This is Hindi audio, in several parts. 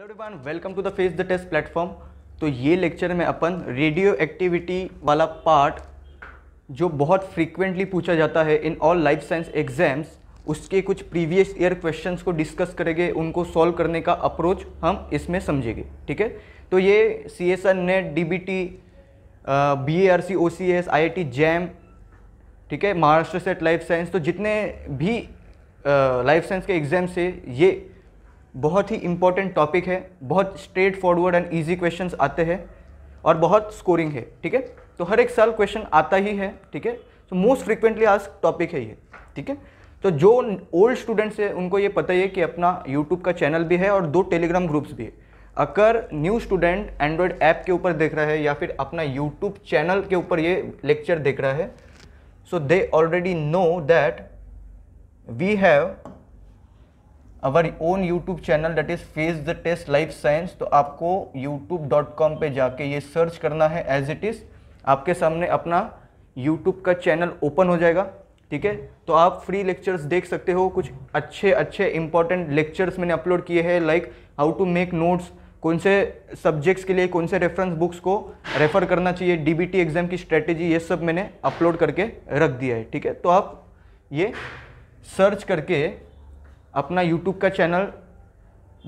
हेलो डिवान welcome to the face the test platform तो ये लेक्चर में अपन रेडियो एक्टिविटी वाला पार्ट जो बहुत फ्रीक्वेंटली पूछा जाता है in all life science exams उसके कुछ प्रीवियस ईयर क्वेश्चंस को डिस्कस करेंगे उनको सॉल्व करने का अप्रोच हम इसमें समझेंगे ठीक है तो ये C S N net D B T B A R C O C S I I T JAM ठीक है महाराष्ट्र सेट लाइफ साइंस तो जितने भी लाइफ साइंस के एग्जाम्स है ये बहुत ही इंपॉर्टेंट टॉपिक है बहुत straightforward and easy question आते हैं और बहुत स्कोरिंग है ठीक है तो हर एक साल क्वेश्चन आता ही है ठीक है तो मोस्ट फ्रिक्वेंटली आज टॉपिक है ये ठीक है तो जो ओल्ड स्टूडेंट्स हैं उनको ये पता ही है कि अपना यूट्यूब का चैनल भी है और दो टेलीग्राम ग्रुप्स भी है अगर न्यू स्टूडेंट एंड्रॉयड ऐप के ऊपर देख रहा है या फिर अपना यूट्यूब चैनल के ऊपर ये लेक्चर देख रहा है so they already know that we have our own YouTube channel that is face the test life science तो आपको यूट्यूब डॉट कॉम पर जाके ये सर्च करना है एज इट इज़ आपके सामने अपना यूट्यूब का चैनल ओपन हो जाएगा ठीक है तो आप फ्री लेक्चर्स देख सकते हो कुछ अच्छे अच्छे इंपॉर्टेंट लेक्चर्स मैंने अपलोड किए हैं like how to make notes कौन से सब्जेक्ट्स के लिए कौन से रेफरेंस बुक्स को रेफ़र करना चाहिए डीबीटी एग्ज़ाम की स्ट्रेटेजी ये सब मैंने अपलोड करके रख दिया है ठीक है तो आप ये सर्च करके अपना यूट्यूब का चैनल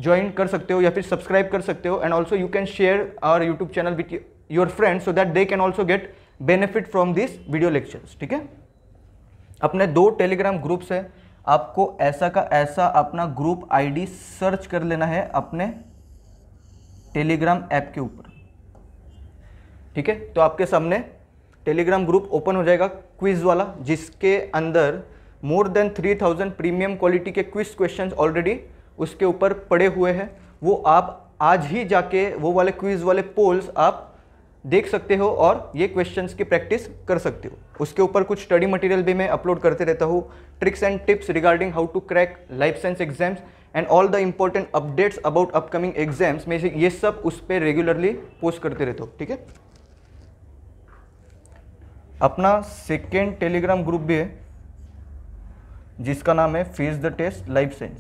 ज्वाइन कर सकते हो या फिर सब्सक्राइब कर सकते हो and also you can share our YouTube channel with your friends so that they can also get benefit from this video lectures ठीक है अपने दो टेलीग्राम ग्रुप्स है आपको ऐसा का ऐसा अपना ग्रुप आईडी सर्च कर लेना है अपने टेलीग्राम ऐप के ऊपर ठीक है तो आपके सामने टेलीग्राम ग्रुप ओपन हो जाएगा क्विज वाला जिसके अंदर more than three thousand premium quality के क्विज क्वेश्चन ऑलरेडी उसके ऊपर पड़े हुए हैं वो आप आज ही जाके वो वाले क्विज वाले पोल्स आप देख सकते हो और ये क्वेश्चंस की प्रैक्टिस कर सकते हो उसके ऊपर कुछ स्टडी मटेरियल भी मैं अपलोड करते रहता हूँ tricks and tips regarding how to crack life science exams and all the important updates about upcoming exams में ये सब उस पर रेगुलरली पोस्ट करते रहते हो ठीक है अपना सेकेंड टेलीग्राम ग्रुप भी है जिसका नाम है face the test life science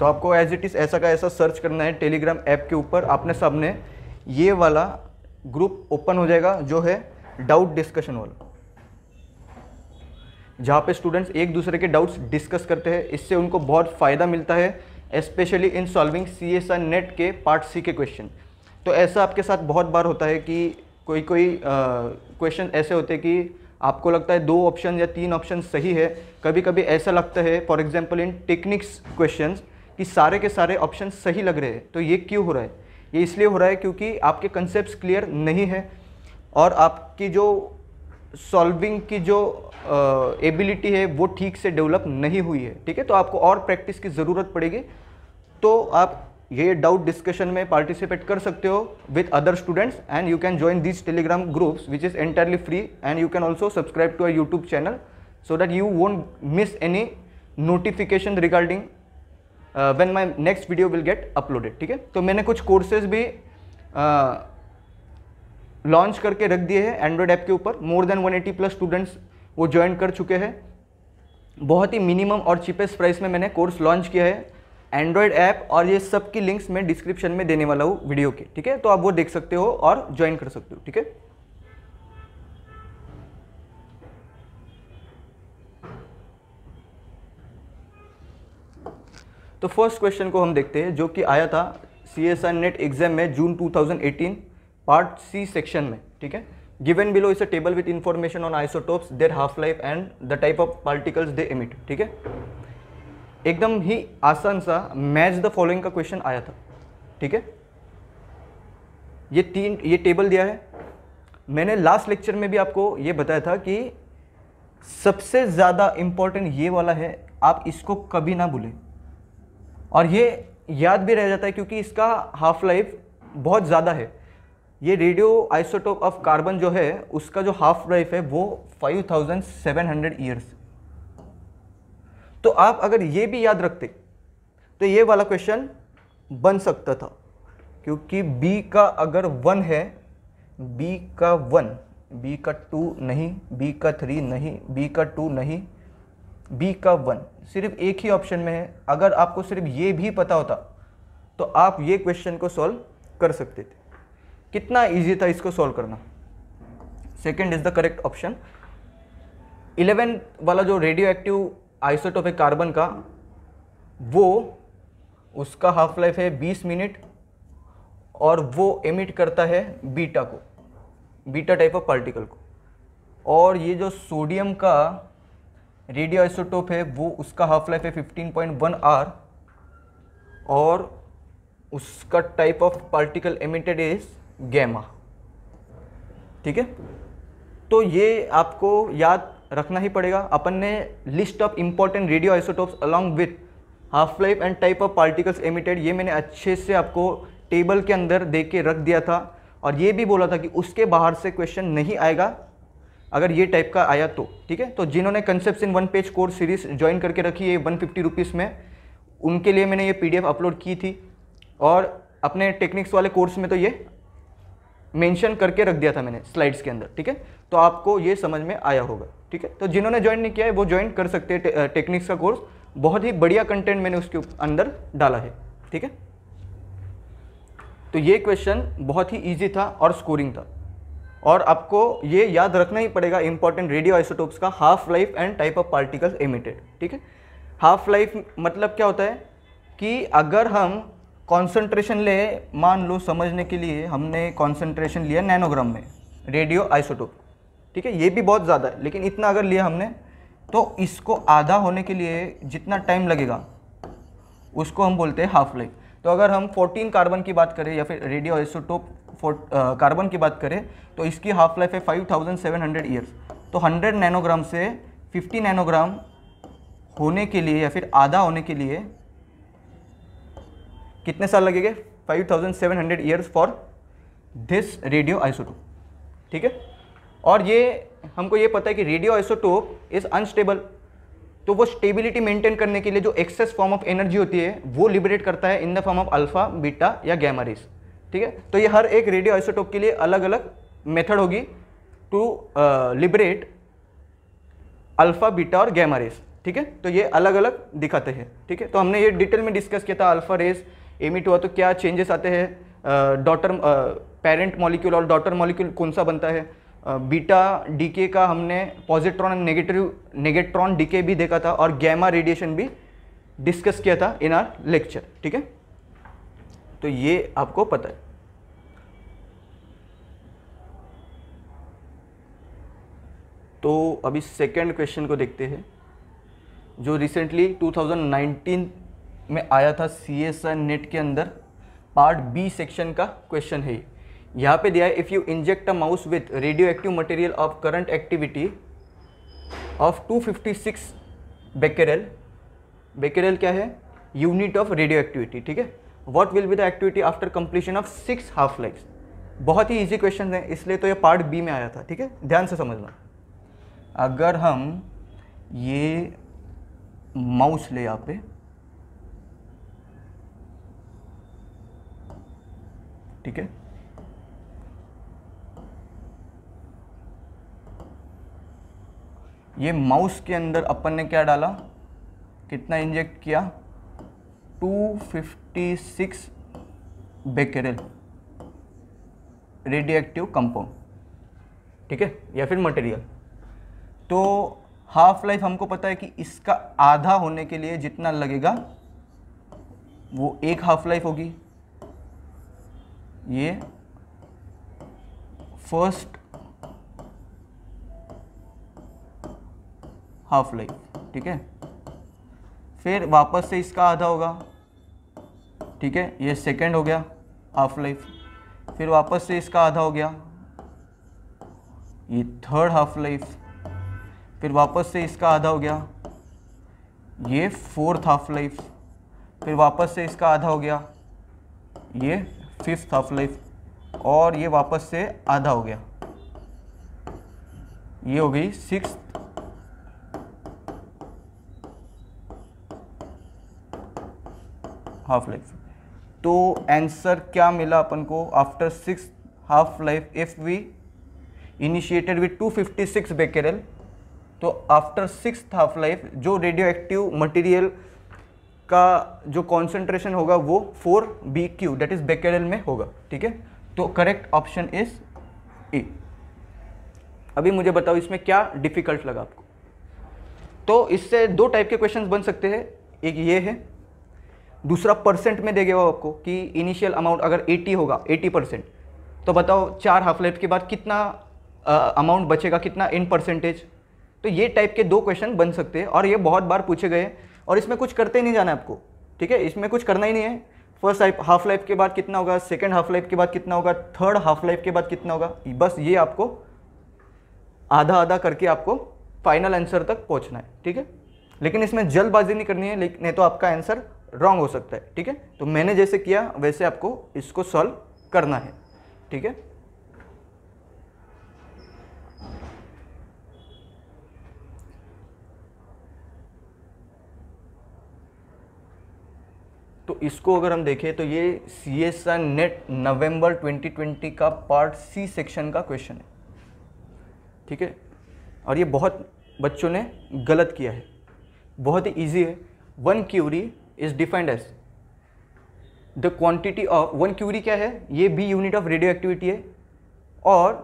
तो आपको एज इट इज़ ऐसा का ऐसा सर्च करना है टेलीग्राम ऐप के ऊपर आपने सामने ये वाला ग्रुप ओपन हो जाएगा जो है डाउट डिस्कशन वाला जहाँ पे स्टूडेंट्स एक दूसरे के डाउट्स डिस्कस करते हैं इससे उनको बहुत फ़ायदा मिलता है specially in solving C S I NET के पार्ट सी के क्वेश्चन तो ऐसा आपके साथ बहुत बार होता है कि कोई कोई क्वेश्चन ऐसे होते हैं कि आपको लगता है दो ऑप्शन या तीन ऑप्शन सही है कभी कभी ऐसा लगता है for example in techniques question कि सारे के सारे ऑप्शन सही लग रहे हैं तो ये क्यों हो रहा है ये इसलिए हो रहा है क्योंकि आपके कंसेप्ट क्लियर नहीं है और आपकी जो सॉल्विंग की जो एबिलिटी है वो ठीक से डेवलप नहीं हुई है ठीक है तो आपको और प्रैक्टिस की ज़रूरत पड़ेगी तो आप ये डाउट डिस्कशन में पार्टिसिपेट कर सकते हो with other students and you can join this Telegram groups which is entirely free and you can also subscribe to our YouTube channel so that you won't miss any notification regarding when my next video will get uploaded ठीक है तो मैंने कुछ कोर्सेज भी लॉन्च uh, करके रख दिए हैं एंड्रॉयड ऐप के ऊपर more than eighty plus students वो ज्वाइन कर चुके हैं बहुत ही मिनिमम और चीपेस्ट प्राइस में मैंने कोर्स लॉन्च किया है एंड्रॉयड ऐप और ये सब की लिंक्स मैं डिस्क्रिप्शन में देने वाला हूँ वीडियो के ठीक है तो आप वो देख सकते हो और ज्वाइन कर सकते हो ठीक है तो फर्स्ट क्वेश्चन को हम देखते हैं जो कि आया था C S R NET exam में जून 2018 पार्ट सी सेक्शन में ठीक है given below is table with information on isotopes their half life and the type of particles they emit ठीक है एकदम ही आसान सा मैच द फॉलोइंग का क्वेश्चन आया था ठीक है ये तीन ये टेबल दिया है मैंने लास्ट लेक्चर में भी आपको ये बताया था कि सबसे ज़्यादा इम्पॉर्टेंट ये वाला है आप इसको कभी ना भूलें और ये याद भी रह जाता है क्योंकि इसका हाफ लाइफ बहुत ज़्यादा है ये रेडियो आइसोटोप ऑफ कार्बन जो है उसका जो हाफ लाइफ है वो 5700 ईयर्स तो आप अगर ये भी याद रखते तो ये वाला क्वेश्चन बन सकता था क्योंकि b का अगर वन है b का वन b का टू नहीं b का थ्री नहीं b का टू नहीं b का वन सिर्फ एक ही ऑप्शन में है अगर आपको सिर्फ ये भी पता होता तो आप ये क्वेश्चन को सॉल्व कर सकते थे कितना इजी था इसको सॉल्व करना second is the correct option eleventh वाला जो रेडियो एक्टिव आइसोटोपिक कार्बन का वो उसका हाफ लाइफ है 20 मिनट और वो एमिट करता है बीटा को बीटा टाइप ऑफ पार्टिकल को और ये जो सोडियम का रेडियो आइसोटोप है वो उसका हाफ लाइफ है 15.1 आर और उसका type of particle emitted is gamma ठीक है तो ये आपको याद रखना ही पड़ेगा अपन ने list of important radio isotopes along with half life and type of particles emitted ये मैंने अच्छे से आपको टेबल के अंदर दे के रख दिया था और ये भी बोला था कि उसके बाहर से क्वेश्चन नहीं आएगा अगर ये टाइप का आया तो ठीक है तो जिन्होंने concept in one page course series join करके रखी है वन फिफ्टी में उनके लिए मैंने ये पी अपलोड की थी और अपने टेक्निक्स वाले कोर्स में तो ये मेंशन करके रख दिया था मैंने स्लाइड्स के अंदर ठीक है तो आपको ये समझ में आया होगा ठीक है तो जिन्होंने ज्वाइन नहीं किया है वो ज्वाइन कर सकते हैं टेक्निक्स का कोर्स बहुत ही बढ़िया कंटेंट मैंने उसके अंदर डाला है ठीक है तो ये क्वेश्चन बहुत ही ईजी था और स्कोरिंग था और आपको ये याद रखना ही पड़ेगा इंपॉर्टेंट रेडियो आइसोटोप्स का half life and type of particles emitted ठीक है हाफ लाइफ मतलब क्या होता है कि अगर हम कॉन्सेंट्रेशन ले मान लो समझने के लिए हमने कॉन्सेंट्रेशन लिया नैनोग्राम में रेडियो आइसोटोप ठीक है ये भी बहुत ज़्यादा है लेकिन इतना अगर लिया हमने तो इसको आधा होने के लिए जितना टाइम लगेगा उसको हम बोलते हैं हाफ लाइफ तो अगर हम 14 कार्बन की बात करें या फिर रेडियो एसोटोप कार्बन की बात करें तो इसकी हाफ लाइफ है 5700 ईयर्स तो 100 नैनोग्राम से 50 नैनोग्राम होने के लिए या फिर आधा होने के लिए कितने साल लगेंगे 5700 years for this radio isotope ठीक है और ये हमको ये पता है कि रेडियो आइसोटोप इज़ अनस्टेबल तो वो स्टेबिलिटी मेंटेन करने के लिए जो एक्सेस फॉर्म ऑफ एनर्जी होती है वो लिबरेट करता है in the form of alpha beta या गैमरिस ठीक है तो ये हर एक रेडियो आइसोटोप के लिए अलग अलग मेथड होगी टू लिबरेट अल्फा बीटा और गैमा रेस ठीक है तो ये अलग अलग दिखाते हैं ठीक है तो हमने ये डिटेल में डिस्कस किया था अल्फा रेस एमिट हुआ तो क्या चेंजेस आते हैं डॉटर पेरेंट मॉलिक्यूल और डॉटर मॉलिक्यूल कौन सा बनता है बीटा डीके का हमने positron and negative negatron decay भी देखा था और गैमा रेडिएशन भी डिस्कस किया था इन आर लेक्चर ठीक है तो ये आपको पता है तो अभी सेकेंड क्वेश्चन को देखते हैं जो रिसेंटली 2019 में आया था सी एस नेट के अंदर पार्ट बी सेक्शन का क्वेश्चन है यहाँ पे दिया है if you inject a mouse with radio active material of current activity of 256 becquerel becquerel क्या है यूनिट ऑफ रेडियो एक्टिविटी ठीक है what will be the activity after completion of six half likes बहुत ही इजी क्वेश्चन है इसलिए तो ये पार्ट बी में आया था ठीक है ध्यान से समझना अगर हम ये माउस ले यहाँ पे ठीक है ये माउस के अंदर अपन ने क्या डाला कितना इंजेक्ट किया 256 बेकेरल रेडियक्टिव कंपाउंड ठीक है या फिर मटेरियल तो हाफ लाइफ हमको पता है कि इसका आधा होने के लिए जितना लगेगा वो एक हाफ लाइफ होगी ये फर्स्ट हाफ लाइफ ठीक है फिर वापस से इसका आधा होगा ठीक है ये सेकेंड हो गया हाफ लाइफ फिर वापस से इसका आधा हो गया ये थर्ड हाफ लाइफ फिर वापस से इसका आधा हो गया ये फोर्थ हाफ लाइफ फिर वापस से इसका आधा हो गया ये फिफ्थ हाफ लाइफ और ये वापस से आधा हो गया ये हो गई सिक्स हाफ लाइफ तो आंसर क्या मिला अपन को after six half life if we initiated with 256 becquerel तो आफ्टर सिक्स हाफ लाइफ जो रेडियो एक्टिव मटीरियल का जो कॉन्सेंट्रेशन होगा वो four B Q that is becquerel में होगा ठीक है तो करेक्ट ऑप्शन इज ई अभी मुझे बताओ इसमें क्या डिफ़िकल्ट लगा आपको तो इससे दो टाइप के क्वेश्चंस बन सकते हैं एक ये है दूसरा परसेंट में देगा वो आपको कि इनिशियल अमाउंट अगर 80 होगा 80 परसेंट तो बताओ चार हाफ लाइफ के बाद कितना अमाउंट बचेगा कितना इन परसेंटेज तो ये टाइप के दो क्वेश्चन बन सकते हैं और ये बहुत बार पूछे गए और इसमें कुछ करते नहीं जाना आपको ठीक है इसमें कुछ करना ही नहीं है फर्स्ट हाइफ हाफ लाइफ के बाद कितना होगा सेकेंड हाफ लाइफ के बाद कितना होगा थर्ड हाफ लाइफ के बाद कितना होगा बस ये आपको आधा आधा करके आपको फाइनल आंसर तक पहुंचना है ठीक है लेकिन इसमें जल्दबाजी नहीं करनी है लेकिन नहीं तो आपका आंसर रॉन्ग हो सकता है ठीक है तो मैंने जैसे किया वैसे आपको इसको सॉल्व करना है ठीक है तो इसको अगर हम देखें तो ये C S R NET November twenty का पार्ट सी सेक्शन का क्वेश्चन है ठीक है और ये बहुत बच्चों ने गलत किया है बहुत ही ईजी है one curie is defined as the quantity of one curie क्या है ये भी यूनिट ऑफ रेडियो एक्टिविटी है और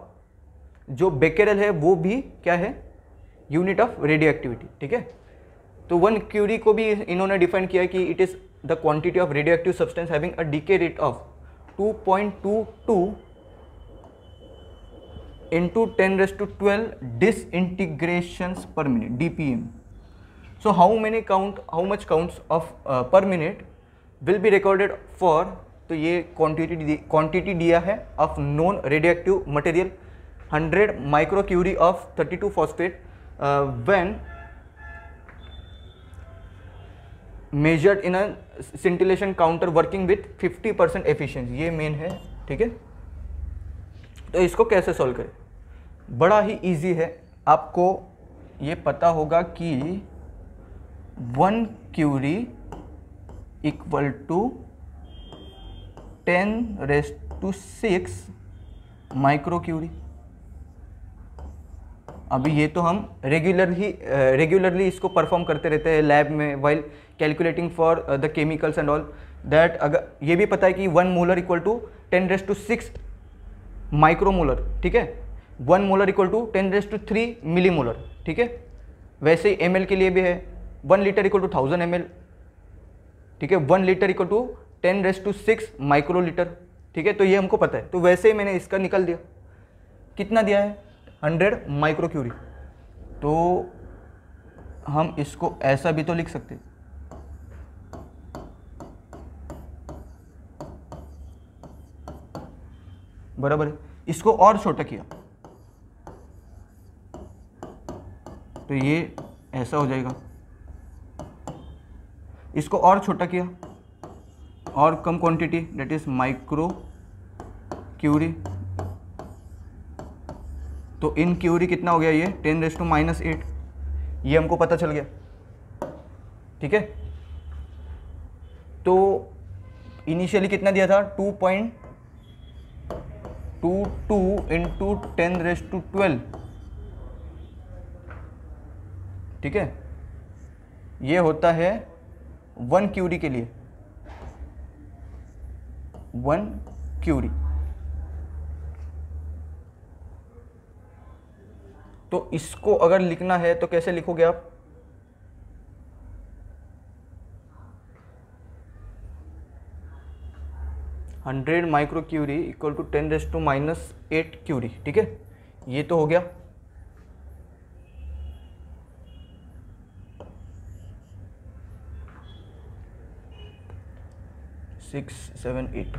जो बेकेरल है वो भी क्या है यूनिट ऑफ रेडियो एक्टिविटी ठीक है तो वन क्यूरी को भी इन्होंने डिफाइन किया कि it is the quantity of radio active substance having a decay rate of 2.22 into 10 raised to पर disintegrations D P M So how many count, how much counts of uh, per minute will be recorded for तो ये क्वांटिटी क्वांटिटी दिया है of non radioactive material 100 micro curie of 32 phosphate when measured in a scintillation counter working with 50 percent efficiency ये मेन है ठीक है तो इसको कैसे सॉल्व करें बड़ा ही इजी है आपको ये पता होगा कि one curie equal to ten raise to six micro curie अभी ये तो हम रेगुलरली रेगुलरली इसको परफॉर्म करते रहते हैं लैब में while calculating for the chemicals and all that अगर ये भी पता है कि one molar equal to ten raise to six micro molar ठीक है one molar equal to ten raise to three milli molar ठीक है वैसे ही एम के लिए भी है one litre equal to thousand M ठीक है one litre equal to ten raise to six micro litre ठीक है तो ये हमको पता है तो वैसे ही मैंने इसका निकल दिया कितना दिया है हंड्रेड माइक्रो क्यूरी तो हम इसको ऐसा भी तो लिख सकते बराबर है इसको और छोटा किया तो ये ऐसा हो जाएगा इसको और छोटा किया और कम quantity that is micro curie तो इन क्यूरी कितना हो गया ये ten raise to minus eight ये हमको पता चल गया ठीक है तो इनिशियली कितना दिया था two point two two into ten raise to twelve ठीक है ये होता है वन क्यूरी के लिए वन क्यूरी तो इसको अगर लिखना है तो कैसे लिखोगे आप hundred micro curie equal to ten raise to minus eight curie ठीक है ये तो हो गया सिक्स सेवन एट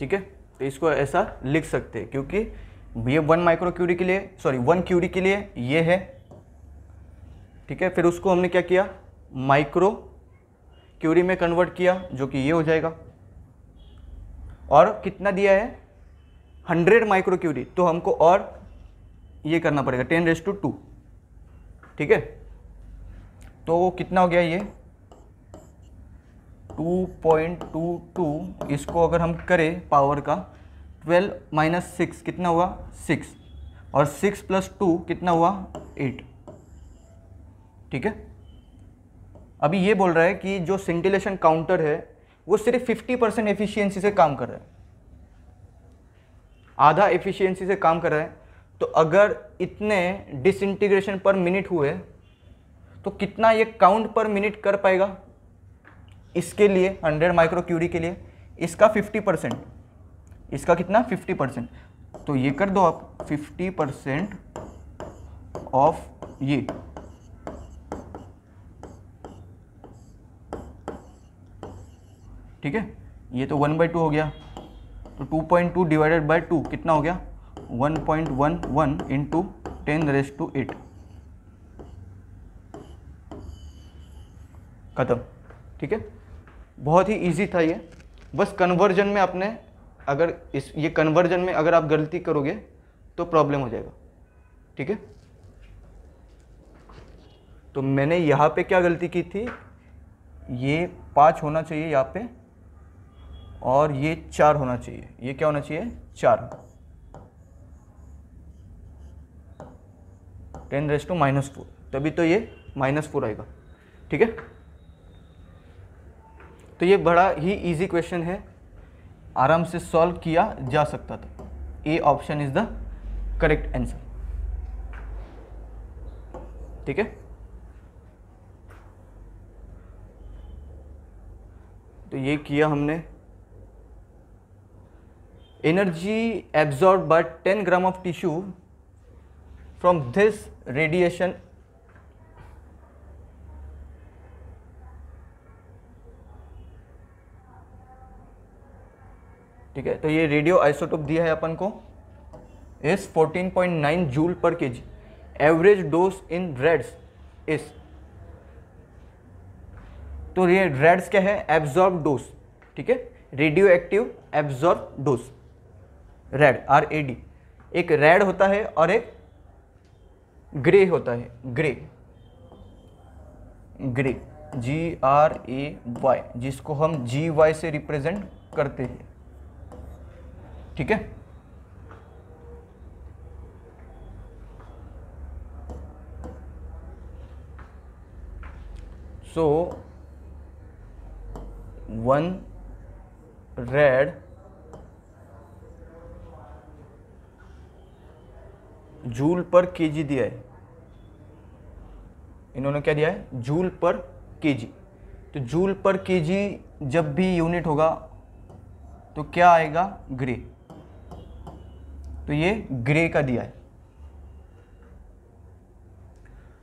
ठीक है तो इसको ऐसा लिख सकते हैं क्योंकि ये वन माइक्रो क्यूरी के लिए सॉरी वन क्यूरी के लिए ये है ठीक है फिर उसको हमने क्या किया माइक्रो क्यूरी में कन्वर्ट किया जो कि ये हो जाएगा और कितना दिया है हंड्रेड माइक्रो क्यूरी तो हमको और ये करना पड़ेगा टेन रेस टू टू ठीक है तो कितना हो गया ये 2.22 इसको अगर हम करें पावर का ट्वेल्व माइनस सिक्स कितना हुआ सिक्स और सिक्स प्लस टू कितना हुआ एट ठीक है अभी ये बोल रहा है कि जो सेंटिलेशन काउंटर है वो सिर्फ फिफ्टी परसेंट एफिशियंसी से काम कर रहा है आधा एफिशिएंसी से काम कर रहा है तो अगर इतने डिसइंटीग्रेशन पर मिनट हुए तो कितना ये काउंट पर मिनट कर पाएगा इसके लिए 100 माइक्रो क्यूरी के लिए इसका 50 परसेंट इसका कितना 50 परसेंट तो ये कर दो आप 50 परसेंट ऑफ ये ठीक है ये तो वन बाई टू हो गया तो two point two divided by two कितना हो गया one point one one into ten raise to eight ख़त्म ठीक है बहुत ही इजी था ये बस कन्वर्जन में आपने अगर इस ये कन्वर्जन में अगर आप गलती करोगे तो प्रॉब्लम हो जाएगा ठीक है तो मैंने यहाँ पे क्या गलती की थी ये पाँच होना चाहिए यहाँ पे और ये चार होना चाहिए ये क्या होना चाहिए चार ten raise to minus four तभी तो ये माइनस फोर आएगा ठीक है तो ये बड़ा ही इजी क्वेश्चन है आराम से सॉल्व किया जा सकता था A option is the correct answer ठीक है तो ये किया हमने energy absorb by 10 gram of tissue from this radiation ठीक है तो ये रेडियो आइसोटोप दिया है अपन को इस 14.9 joule per K G average dose in rads is तो ये रेड्स क्या है एब्जॉर्ब डोज ठीक है radio active absorb dose rad R A D एक रेड होता है और एक ग्रे होता है gray gray G R A Y जिसको हम जी वाई से रिप्रेजेंट करते हैं ठीक है so one rad joule per kg दिया है इन्होंने क्या दिया है जूल पर केजी तो जूल पर केजी जब भी यूनिट होगा तो क्या आएगा ग्रे तो ये ग्रे का दिया है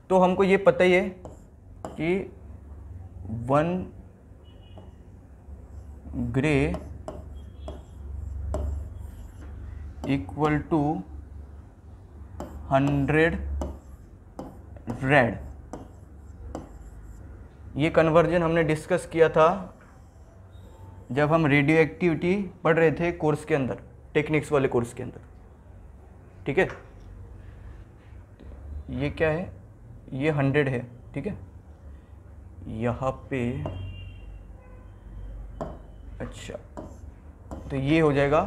तो हमको ये पता ही है कि one gray equal to hundred rad ये कन्वर्जन हमने डिस्कस किया था जब हम रेडियो एक्टिविटी पढ़ रहे थे कोर्स के अंदर टेक्निक्स वाले कोर्स के अंदर ठीक है ये क्या है ये हंड्रेड है ठीक है यहाँ पे अच्छा तो ये हो जाएगा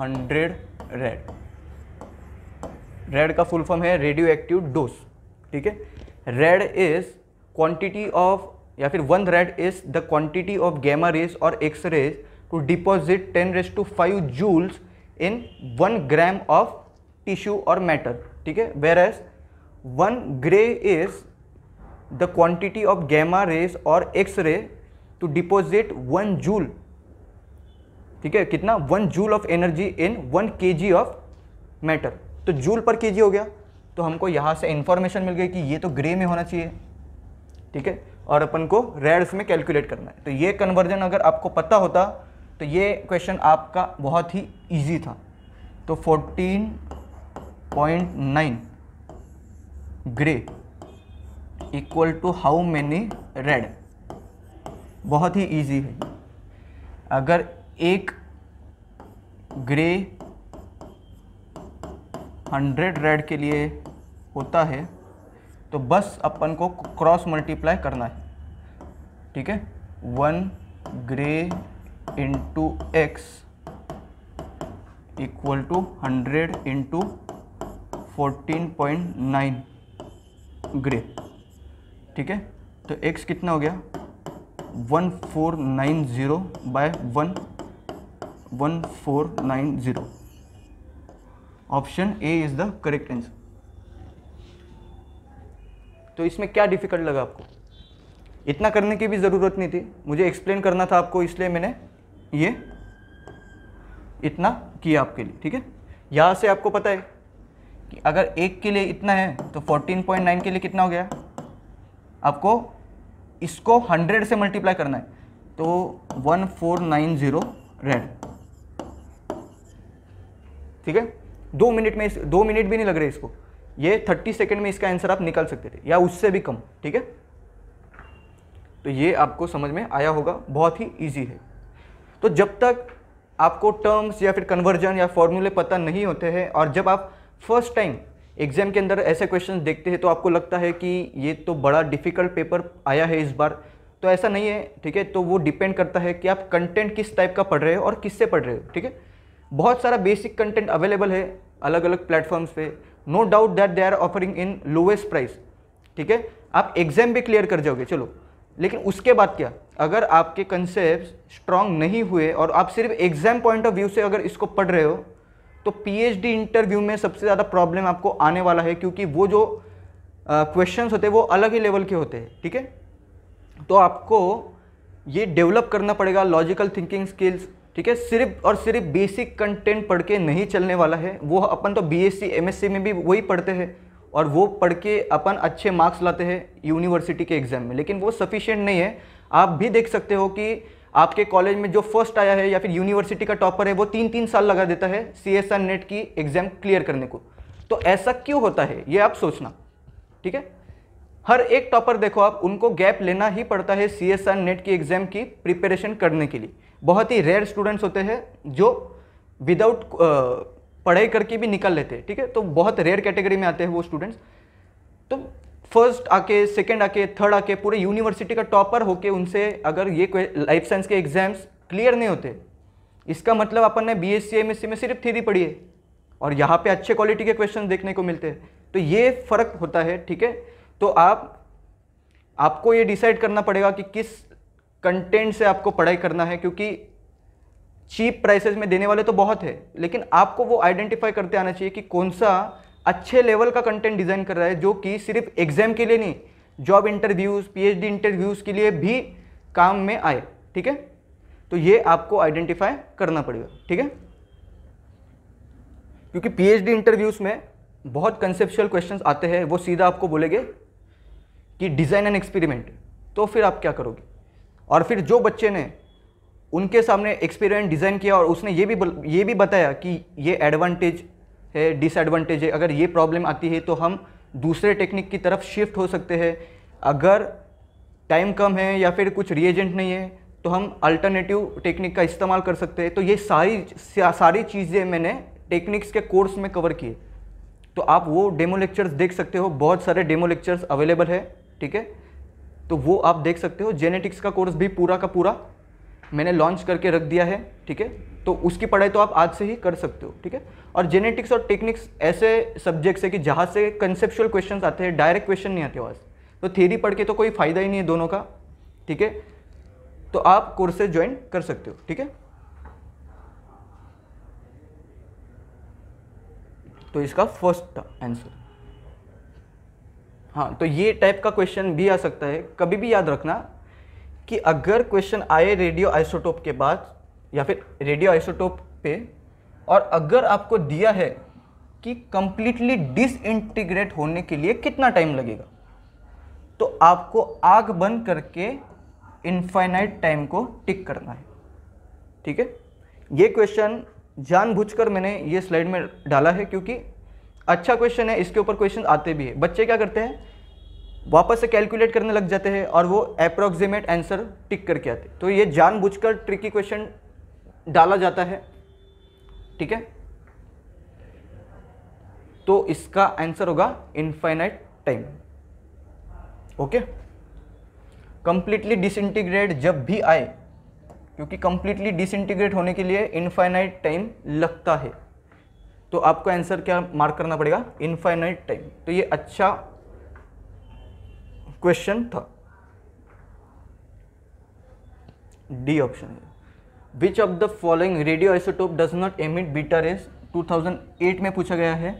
हंड्रेड रेड रेड का फुल फॉर्म है रेडियो एक्टिव डोज ठीक है रेड इज क्वांटिटी ऑफ या फिर one rad is the quantity of gamma rays और X rays to deposit ten raise to five joules in one gram of tissue और मैटर ठीक है whereas one gray is the quantity of gamma rays और X ray to deposit one joule ठीक है कितना one joule of energy in one K of matter तो जूल पर के हो गया तो हमको यहाँ से इन्फॉर्मेशन मिल गई कि ये तो ग्रे में होना चाहिए ठीक है और अपन को रेड्स में कैलकुलेट करना है तो ये कन्वर्जन अगर आपको पता होता तो ये क्वेश्चन आपका बहुत ही इजी था तो 14.9 gray equal to how many rad बहुत ही इजी है अगर एक ग्रे हंड्रेड रेड के लिए होता है तो बस अपन को क्रॉस मल्टीप्लाई करना है ठीक है one gray into X equal to hundred into fourteen point nine gray ठीक है तो x कितना हो गया one four nine zero by one one four nine zero option A is the correct answer तो इसमें क्या डिफ़िकल्ट लगा आपको इतना करने की भी ज़रूरत नहीं थी मुझे एक्सप्लेन करना था आपको इसलिए मैंने ये इतना किया आपके लिए ठीक है यहाँ से आपको पता है कि अगर एक के लिए इतना है तो 14.9 के लिए कितना हो गया आपको इसको 100 से मल्टीप्लाई करना है तो 1490 रेड ठीक है दो मिनट में इस दो मिनट भी नहीं लग रहे इसको ये 30 सेकंड में इसका आंसर आप निकाल सकते थे या उससे भी कम ठीक है तो ये आपको समझ में आया होगा बहुत ही ईजी है तो जब तक आपको टर्म्स या फिर कन्वर्जन या फॉर्मूले पता नहीं होते हैं और जब आप फर्स्ट टाइम एग्जाम के अंदर ऐसे क्वेश्चन देखते हैं तो आपको लगता है कि ये तो बड़ा डिफ़िकल्ट पेपर आया है इस बार तो ऐसा नहीं है ठीक है तो वो डिपेंड करता है कि आप कंटेंट किस टाइप का पढ़ रहे हो और किससे पढ़ रहे हो ठीक है बहुत सारा बेसिक कंटेंट अवेलेबल है अलग अलग प्लेटफॉर्म्स पे no doubt that they are offering in lowest price ठीक है आप एग्जाम भी क्लियर कर जाओगे चलो लेकिन उसके बाद क्या अगर आपके कंसेप्ट स्ट्रांग नहीं हुए और आप सिर्फ एग्जाम पॉइंट ऑफ व्यू से अगर इसको पढ़ रहे हो तो पीएचडी इंटरव्यू में सबसे ज़्यादा प्रॉब्लम आपको आने वाला है क्योंकि वो जो क्वेश्चंस होते हैं वो अलग ही लेवल के होते हैं ठीक है तो आपको ये डेवलप करना पड़ेगा लॉजिकल थिंकिंग स्किल्स ठीक है सिर्फ और सिर्फ बेसिक कंटेंट पढ़ के नहीं चलने वाला है वो अपन तो बी एस में भी वही पढ़ते हैं और वो पढ़ के अपन अच्छे मार्क्स लाते हैं यूनिवर्सिटी के एग्ज़ाम में लेकिन वो सफिशियंट नहीं है आप भी देख सकते हो कि आपके कॉलेज में जो फर्स्ट आया है या फिर यूनिवर्सिटी का टॉपर है वो तीन तीन साल लगा देता है सी एस आर नेट की एग्ज़ाम क्लियर करने को तो ऐसा क्यों होता है ये आप सोचना ठीक है हर एक टॉपर देखो आप उनको गैप लेना ही पड़ता है सी एस आर नेट की एग्ज़ाम की प्रिपरेशन करने के लिए बहुत ही रेयर स्टूडेंट्स होते हैं जो विदाउट पढ़ाई करके भी निकल लेते हैं ठीक है तो बहुत रेयर कैटेगरी में आते हैं वो स्टूडेंट्स तो फर्स्ट आके सेकेंड आके थर्ड आके पूरे यूनिवर्सिटी का टॉपर होके उनसे अगर ये लाइफ साइंस के एग्जाम्स क्लियर नहीं होते इसका मतलब अपन ने बी एस सी में सिर्फ थीरी पढ़ी है और यहाँ पे अच्छे क्वालिटी के क्वेश्चन देखने को मिलते हैं तो ये फ़र्क होता है ठीक है तो आप आपको ये डिसाइड करना पड़ेगा कि किस कंटेंट से आपको पढ़ाई करना है क्योंकि चीप प्राइसेस में देने वाले तो बहुत है लेकिन आपको वो आइडेंटिफाई करते आना चाहिए कि कौन सा अच्छे लेवल का कंटेंट डिज़ाइन कर रहा है जो कि सिर्फ एग्जाम के लिए नहीं जॉब इंटरव्यूज़ पीएचडी इंटरव्यूज़ के लिए भी काम में आए ठीक है तो ये आपको आइडेंटिफाई करना पड़ेगा ठीक है क्योंकि पीएचडी इंटरव्यूज़ में बहुत कंसेप्शुअल क्वेश्चंस आते हैं वो सीधा आपको बोलेंगे कि डिज़ाइन एंड एक्सपेरिमेंट तो फिर आप क्या करोगे और फिर जो बच्चे ने उनके सामने एक्सपेरिमेंट डिज़ाइन किया और उसने ये भी ये भी बताया कि ये एडवांटेज है डिसएडवांटेज है अगर ये प्रॉब्लम आती है तो हम दूसरे टेक्निक की तरफ शिफ्ट हो सकते हैं अगर टाइम कम है या फिर कुछ रिएजेंट नहीं है तो हम अल्टरनेटिव टेक्निक का इस्तेमाल कर सकते हैं तो ये सारी सारी चीज़ें मैंने टेक्निक्स के कोर्स में कवर किए तो आप वो डेमो लेक्चर्स देख सकते हो बहुत सारे डेमो लेक्चर्स अवेलेबल है ठीक है तो वो आप देख सकते हो जेनेटिक्स का कोर्स भी पूरा का पूरा मैंने लॉन्च करके रख दिया है ठीक है तो उसकी पढ़ाई तो आप आज से ही कर सकते हो ठीक है और जेनेटिक्स और टेक्निक्स ऐसे सब्जेक्ट्स है कि जहाँ से कंसेप्चुअल क्वेश्चन आते हैं डायरेक्ट क्वेश्चन नहीं आते वहाँ तो थेरी पढ़ के तो कोई फ़ायदा ही नहीं है दोनों का ठीक है तो आप कोर्सेज ज्वाइन कर सकते हो ठीक है तो इसका फर्स्ट था आंसर हाँ तो ये टाइप का क्वेश्चन भी आ सकता है कभी भी याद रखना कि अगर क्वेश्चन आए रेडियो आइसोटोप के बाद या फिर रेडियो आइसोटोप पे और अगर आपको दिया है कि कंप्लीटली डिसइंटीग्रेट होने के लिए कितना टाइम लगेगा तो आपको आग बंद करके इनफाइनाइट टाइम को टिक करना है ठीक है ये क्वेश्चन जानबूझकर मैंने ये स्लाइड में डाला है क्योंकि अच्छा क्वेश्चन है इसके ऊपर क्वेश्चन आते भी है बच्चे क्या करते हैं वापस से कैलकुलेट करने लग जाते हैं और वो अप्रॉक्सीमेट आंसर टिक करके आते तो ये जानबूझकर ट्रिकी क्वेश्चन डाला जाता है ठीक है तो इसका आंसर होगा infinite time okay completely disintegrate जब भी आए क्योंकि कंप्लीटली डिसइंटीग्रेट होने के लिए इनफाइनाइट टाइम लगता है तो आपको आंसर क्या मार्क करना पड़ेगा इनफाइनाइट टाइम तो ये अच्छा क्वेश्चन था D option which of the following radio isotope does not emit beta rays 2008 में पूछा गया है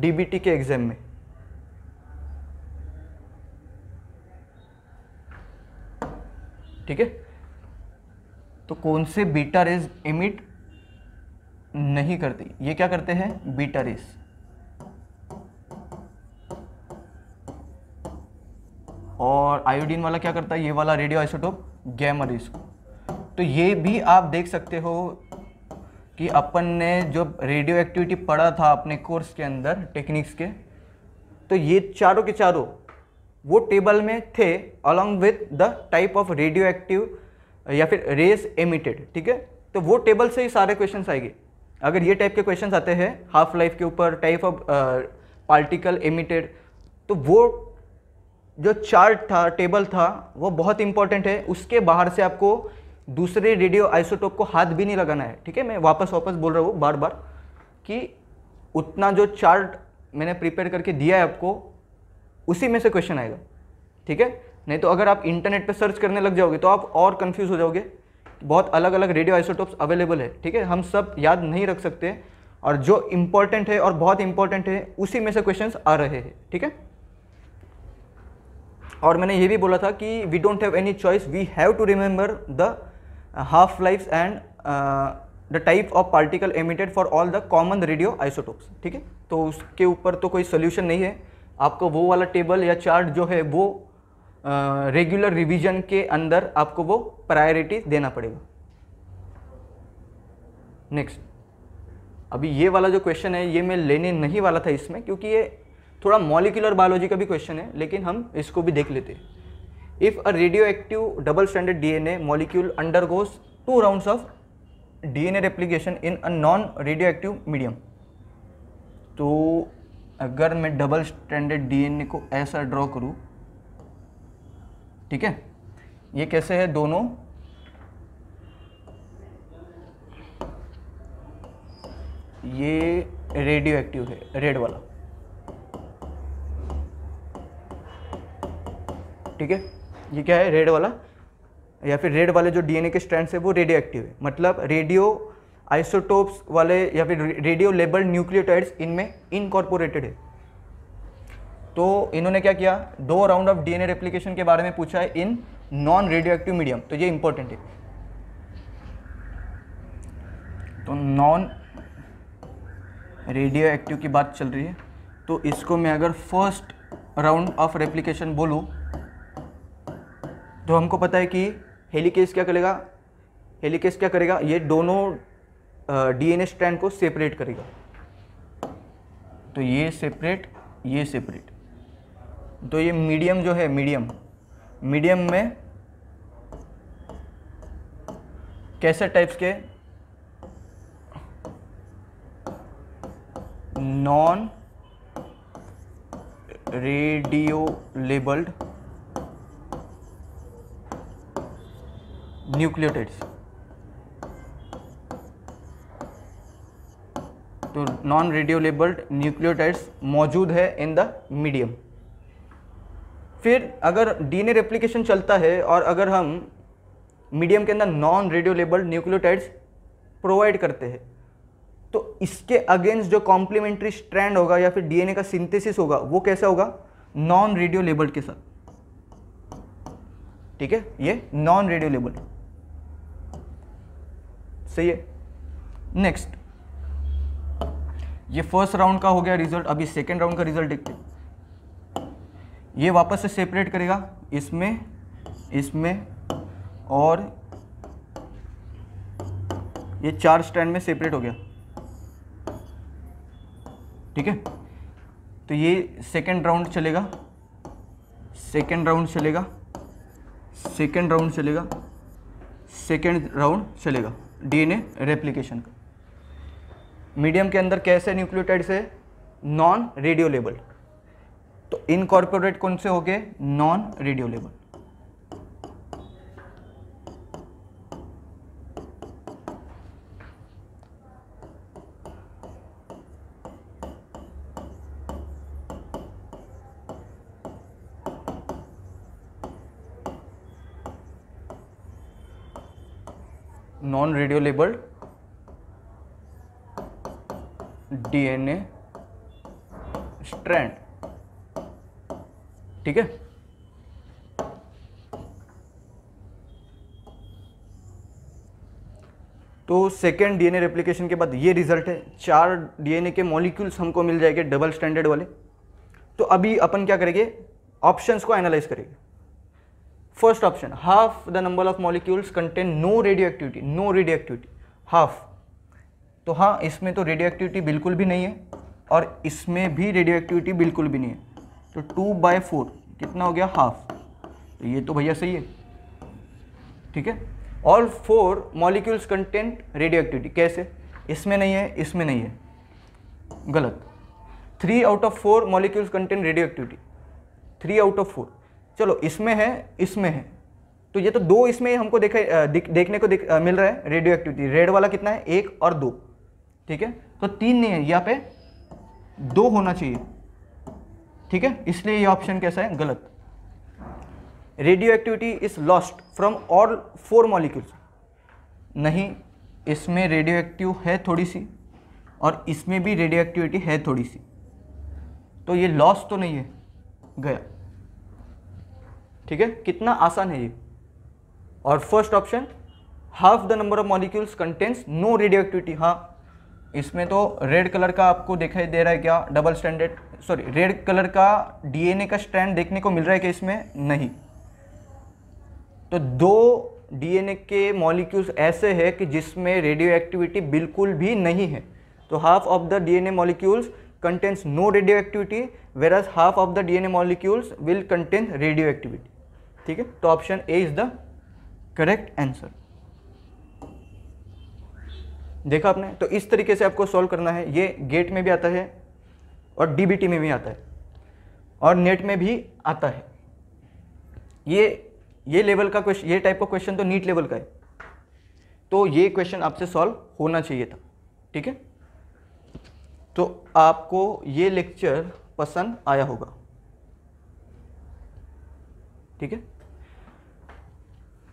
डीबीटी के एग्जाम में ठीक है तो कौन से बीटा रेस एमिट नहीं करती ये क्या करते हैं बीटा रेस और आयोडीन वाला क्या करता है ये वाला रेडियो आइसोटोप गैमर इसको तो ये भी आप देख सकते हो कि अपन ने जो रेडियो एक्टिविटी पढ़ा था अपने कोर्स के अंदर टेक्निक्स के तो ये चारों के चारों वो टेबल में थे along with the type of radio active या फिर रेस एमिटेड ठीक है तो वो टेबल से ही सारे क्वेश्चन आएंगे अगर ये टाइप के क्वेश्चन आते हैं हाफ लाइफ के ऊपर टाइप ऑफ पार्टिकल एमिटेड तो वो जो चार्ट था टेबल था वो बहुत इंपॉर्टेंट है उसके बाहर से आपको दूसरे रेडियो आइसोटोप को हाथ भी नहीं लगाना है ठीक है मैं वापस वापस बोल रहा हूँ बार बार कि उतना जो चार्ट मैंने प्रिपेयर करके दिया है आपको उसी में से क्वेश्चन आएगा ठीक है नहीं तो अगर आप इंटरनेट पर सर्च करने लग जाओगे तो आप और कन्फ्यूज़ हो जाओगे बहुत अलग अलग रेडियो आइसोटोप्स अवेलेबल है ठीक है हम सब याद नहीं रख सकते और जो इम्पोर्टेंट है और बहुत इंपॉर्टेंट है उसी में से क्वेश्चंस आ रहे हैं ठीक है और मैंने ये भी बोला था कि we don't have any choice we have to remember the half life and the type of particle emitted for all the common radio isotopes ठीक है तो उसके ऊपर तो कोई सोल्यूशन नहीं है आपको वो वाला टेबल या चार्ट जो है वो रेगुलर uh, रिवीजन के अंदर आपको वो प्रायोरिटी देना पड़ेगा नेक्स्ट अभी ये वाला जो क्वेश्चन है ये मैं लेने नहीं वाला था इसमें क्योंकि ये थोड़ा मॉलिकुलर बायोलॉजी का भी क्वेश्चन है लेकिन हम इसको भी देख लेते if a radioactive double standard DNA molecule undergoes two round of D N A replication in a non radioactive medium तो अगर मैं double standard D N A को ऐसा ड्रॉ करूँ ठीक है ये कैसे है दोनों ये रेडियो एक्टिव है रेड वाला ठीक है ये क्या है रेड वाला या फिर रेड वाले जो डीएनए के स्ट्रैंड्स है वो रेडियो एक्टिव है मतलब रेडियो आइसोटोप्स वाले या फिर रेडियो लेबल न्यूक्लियोटाइड्स इनमें इनकॉर्पोरेटेड है तो इन्होंने क्या किया दो राउंड ऑफ डीएनए रेप्लिकेशन के बारे में पूछा है in non radioactive medium तो ये इंपॉर्टेंट है तो नॉन रेडियो एक्टिव की बात चल रही है तो इसको मैं अगर फर्स्ट राउंड ऑफ रेप्लीकेशन बोलूँ तो हमको पता है कि हेलीकेस क्या करेगा हेलीकेस क्या करेगा ये दोनों डीएनए स्ट्रैंड को सेपरेट करेगा तो ये सेपरेट ये सेपरेट तो ये मीडियम जो है मीडियम मीडियम में कैसे टाइप्स के नॉन रेडियो लेबल्ड न्यूक्लियोटाइड्स तो नॉन रेडियो लेबल्ड न्यूक्लियोटाइड्स मौजूद है इन द मीडियम फिर अगर डीएनए रेप्लिकेशन चलता है और अगर हम मीडियम के अंदर non radiolabeled nucleotides provide करते हैं तो इसके अगेंस्ट जो कॉम्प्लीमेंट्री स्ट्रैंड होगा या फिर डीएनए का सिंथेसिस होगा वो कैसा होगा नॉन रेडियो लेबल्ड के साथ ठीक है ये नॉन रेडियो लेबल्ड सही है नेक्स्ट ये फर्स्ट राउंड का हो गया रिजल्ट अभी सेकेंड राउंड का रिजल्ट देखते ये वापस से सेपरेट करेगा इसमें इसमें और ये चार स्टैंड में सेपरेट हो गया ठीक है तो ये सेकेंड राउंड चलेगा सेकेंड राउंड चलेगा सेकेंड राउंड चलेगा सेकेंड राउंड चलेगा डीएनए रेप्लिकेशन का मीडियम के अंदर कैसे न्यूक्लियोटाइड्स है नॉन रेडियोलेबल तो इनकॉर्पोरेट कौन से हो गए non radiolabel non radiolabeled DNA strand ठीक है तो सेकेंड डीएनए रेप्लिकेशन के बाद ये रिजल्ट है चार डीएनए के मॉलिक्यूल्स हमको मिल जाएंगे डबल स्टैंडर्ड वाले तो अभी अपन क्या करेंगे ऑप्शंस को एनालाइज करेंगे first option half the number of molecules contain no radioactivity no radioactivity half तो हाँ इसमें तो रेडियो एक्टिविटी बिल्कुल भी नहीं है और इसमें भी रेडियो एक्टिविटी बिल्कुल भी नहीं है तो टू बाय फोर कितना हो गया हाफ तो ये तो भैया सही है ठीक है all four molecules content radioactivity कैसे इसमें नहीं है इसमें नहीं है गलत three out of four molecules content radioactivity three out of four चलो इसमें है इसमें है तो ये तो दो इसमें हमको देखे दिख, देखने को दिख, मिल रहा है रेडियो एक्टिविटी रेड वाला कितना है एक और दो ठीक है तो तीन नहीं है यहाँ पे दो होना चाहिए ठीक है इसलिए ये ऑप्शन कैसा है गलत radioactivity is lost from all four molecules नहीं इसमें रेडियो एक्टिव है थोड़ी सी और इसमें भी रेडियो एक्टिविटी है थोड़ी सी तो ये लॉस तो नहीं है गया ठीक है कितना आसान है ये और first option half the number of molecules contents no radioactivity हाँ इसमें तो रेड कलर का आपको दिखाई दे रहा है क्या double standard sorry red colour का डीएनए का स्ट्रैंड देखने को मिल रहा है क्या इसमें नहीं तो दो डीएनए के मॉलिक्यूल्स ऐसे हैं कि जिसमें रेडियो एक्टिविटी बिल्कुल भी नहीं है तो half of the DNA molecules radioactivity radioactivity half of the DNA molecules will content radio activity ठीक है तो option A is the correct answer देखा आपने तो इस तरीके से आपको सॉल्व करना है ये गेट में भी आता है और डीबीटी में भी आता है और नेट में भी आता है ये ये लेवल का क्वेश्चन ये टाइप का क्वेश्चन तो नीट लेवल का है तो ये क्वेश्चन आपसे सॉल्व होना चाहिए था ठीक है तो आपको ये लेक्चर पसंद आया होगा ठीक है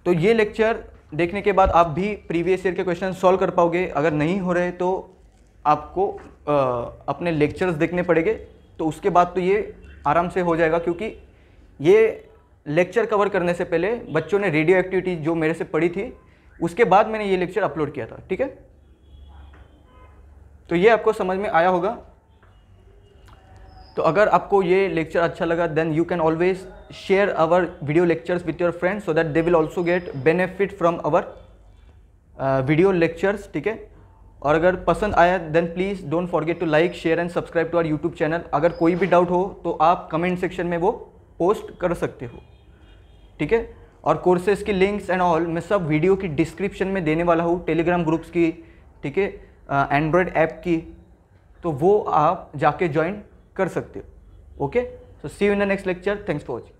तो ये लेक्चर देखने के बाद आप भी प्रीवियस ईयर के क्वेश्चन सॉल्व कर पाओगे अगर नहीं हो रहे तो आपको आ, अपने लेक्चर्स देखने पड़ेंगे तो उसके बाद तो ये आराम से हो जाएगा क्योंकि ये लेक्चर कवर करने से पहले बच्चों ने रेडियो एक्टिविटी जो मेरे से पढ़ी थी उसके बाद मैंने ये लेक्चर अपलोड किया था ठीक है तो ये आपको समझ में आया होगा तो अगर आपको ये लेक्चर अच्छा लगा then you can always share our video lectures with your friends so that they will also get benefit from our video lectures ठीक है और अगर पसंद आया then please don't forget to like share and subscribe to our YouTube channel अगर कोई भी डाउट हो तो आप कमेंट सेक्शन में वो पोस्ट कर सकते हो ठीक है और कोर्सेज की लिंक्स एंड ऑल मैं सब वीडियो की डिस्क्रिप्शन में देने वाला हूँ टेलीग्राम ग्रुप्स की ठीक है एंड्रॉयड uh, ऐप की तो वो आप जाके ज्वाइन कर सकते हो okay so see you in the next lecture thanks for watching